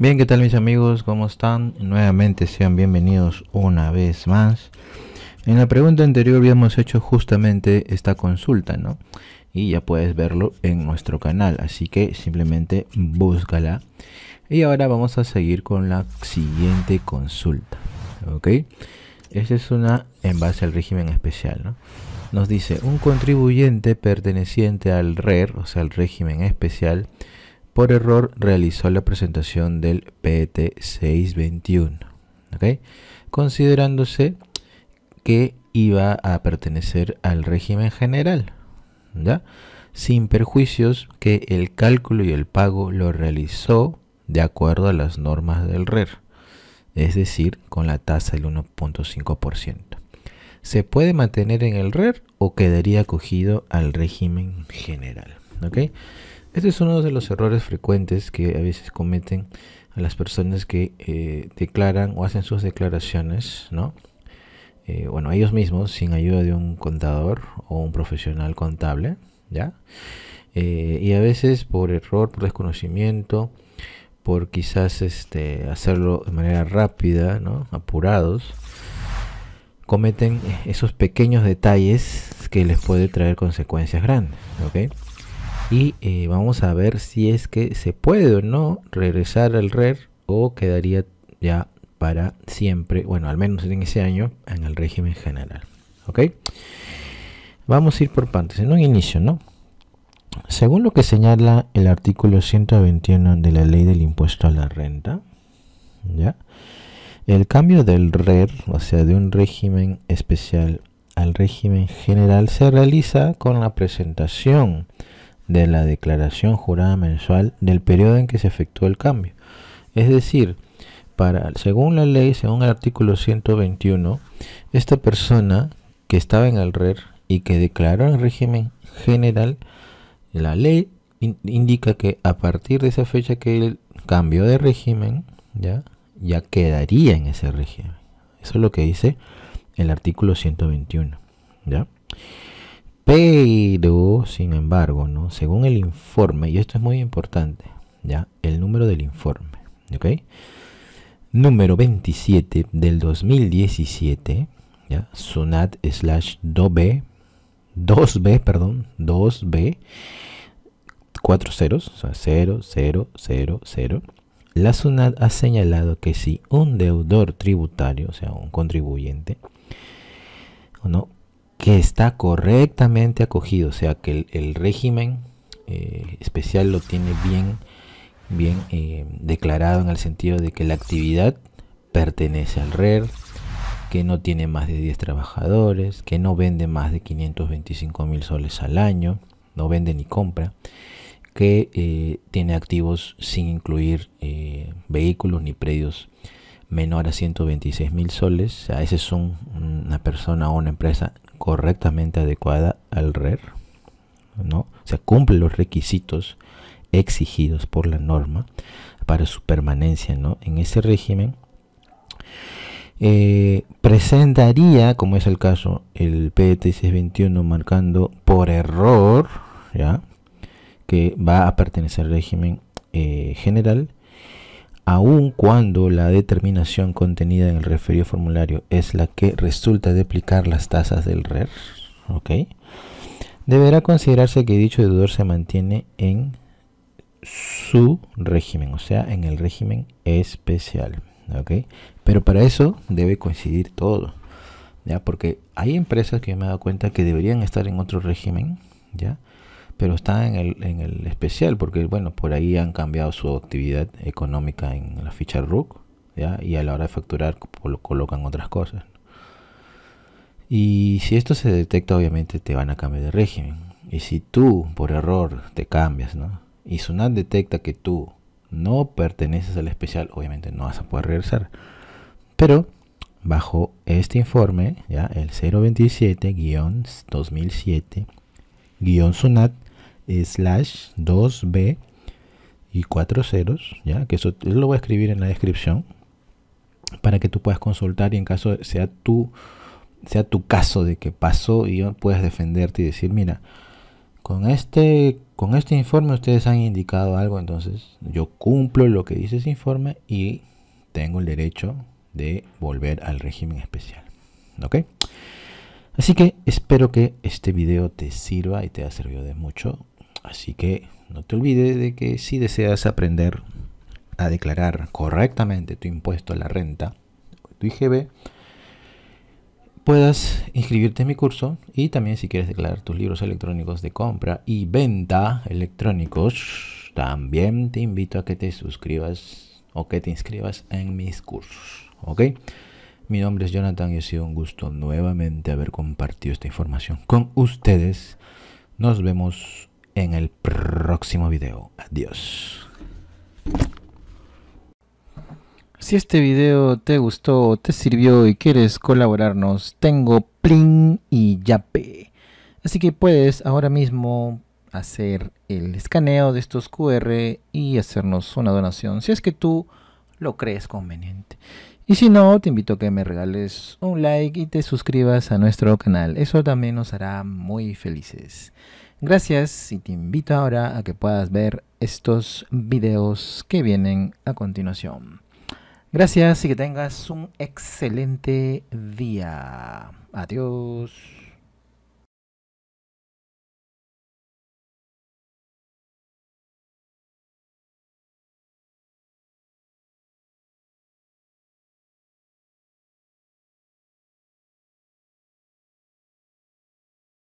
Bien, ¿qué tal mis amigos? ¿Cómo están? Nuevamente sean bienvenidos una vez más. En la pregunta anterior habíamos hecho justamente esta consulta, ¿no? Y ya puedes verlo en nuestro canal, así que simplemente búscala. Y ahora vamos a seguir con la siguiente consulta, ¿ok? Esta es una en base al régimen especial, ¿no? Nos dice, un contribuyente perteneciente al RER, e o sea, al régimen especial, por error realizó la presentación del PT e 621, considerándose que iba a pertenecer al régimen general, sin perjuicios que el cálculo y el pago lo realizó de acuerdo a las normas del RER, e es decir, con la tasa del 1.5%. ¿Se puede mantener en el RER e o quedaría acogido al régimen general? Este es uno de los errores frecuentes que a veces cometen a las personas que eh, declaran o hacen sus declaraciones, ¿no? Eh, bueno, ellos mismos, sin ayuda de un contador o un profesional contable, ¿ya? Eh, y a veces por error, por desconocimiento, por quizás este, hacerlo de manera rápida, ¿no? Apurados, cometen esos pequeños detalles que les puede traer consecuencias grandes, ¿ok? y eh, vamos a ver si es que se puede o no regresar al RER e o quedaría ya para siempre, bueno, al menos en ese año, en el régimen general. ¿Ok? Vamos a ir por partes, en un inicio, ¿no? Según lo que señala el artículo 121 de la ley del impuesto a la renta, ¿ya? El cambio del RER, e o sea, de un régimen especial al régimen general, se realiza con la presentación de la declaración jurada mensual del periodo en que se efectuó el cambio. Es decir, para, según la ley, según el artículo 121, esta persona que estaba en el RER e y que declaró el régimen general, la ley indica que a partir de esa fecha que él cambió de régimen, ya, ya quedaría en ese régimen. Eso es lo que dice el artículo 121. ¿ya? Pero, sin embargo, ¿no? según el informe, y esto es muy importante, ¿ya? el número del informe, ¿ok? Número 27 del 2017, Sunat slash 2B, 2B, perdón, 2B, 4 ceros, o sea, 0, 0, 0, 0. La SUNAT ha señalado que si un deudor tributario, o sea, un contribuyente, o ¿no? que está correctamente acogido, o sea que el, régimen eh, especial lo tiene bien, bien eh, declarado en el sentido de que la actividad pertenece al RER, e que no tiene más de 10 trabajadores, que no vende más de 525 mil soles al año, no vende ni compra, que eh, tiene activos sin incluir vehículos ni predios menor a 126 mil soles, o sea, ese es una persona o una empresa correctamente adecuada al RER, ¿no? O sea, cumple los requisitos exigidos por la norma para su permanencia en ese régimen, eh, presentaría, como es el caso, el PTC e 621 marcando por error, ¿ya? que va a pertenecer al régimen eh, general aun cuando la determinación contenida en el referido formulario es la que resulta de aplicar las tasas del RER, deberá considerarse que dicho deudor se mantiene en su régimen, o sea, en el régimen especial. Pero para eso debe coincidir todo, ¿ya? porque hay empresas que me he dado cuenta que deberían estar en otro régimen, ¿ya? pero está en el, en el especial porque, bueno, por ahí han cambiado su actividad económica en la ficha RUC, Y a la hora de facturar colocan otras cosas. Y si esto se detecta, obviamente te van a cambiar de régimen. Y si tú, por error, te cambias, ¿no? Y SUNAT detecta que tú no perteneces al especial, obviamente no vas a poder regresar. Pero bajo este informe, ya el 027-2007-SUNAT, slash 2b y 4 ceros, ya que eso lo voy a escribir en la descripción para que tú puedas consultar y en caso sea tu sea tu caso de que pasó y puedas defenderte y decir, mira, con este con este informe ustedes han indicado algo, entonces yo cumplo lo que dice ese informe y tengo el derecho de volver al régimen especial. ¿Ok? Así que espero que este video te sirva y te ha servido de mucho. Así que no te olvides de que si deseas aprender a declarar correctamente tu impuesto a la renta, tu IGB, puedas inscribirte en mi curso y también si quieres declarar tus libros electrónicos de compra y venta electrónicos, también te invito a que te suscribas o que te inscribas en mis cursos, ¿ok? Mi nombre es Jonathan y ha sido un gusto nuevamente haber compartido esta información con ustedes. Nos vemos en el próximo video. Adiós. Si este video te gustó, te sirvió y quieres colaborarnos, tengo Plin y Yape. Así que puedes ahora mismo hacer el escaneo de estos QR y hacernos una donación si es que tú lo crees conveniente. Y si no, te invito a que me regales un like y te suscribas a nuestro canal. Eso también nos hará muy felices. Gracias y te invito ahora a que puedas ver estos videos que vienen a continuación. Gracias y que tengas un excelente día. Adiós.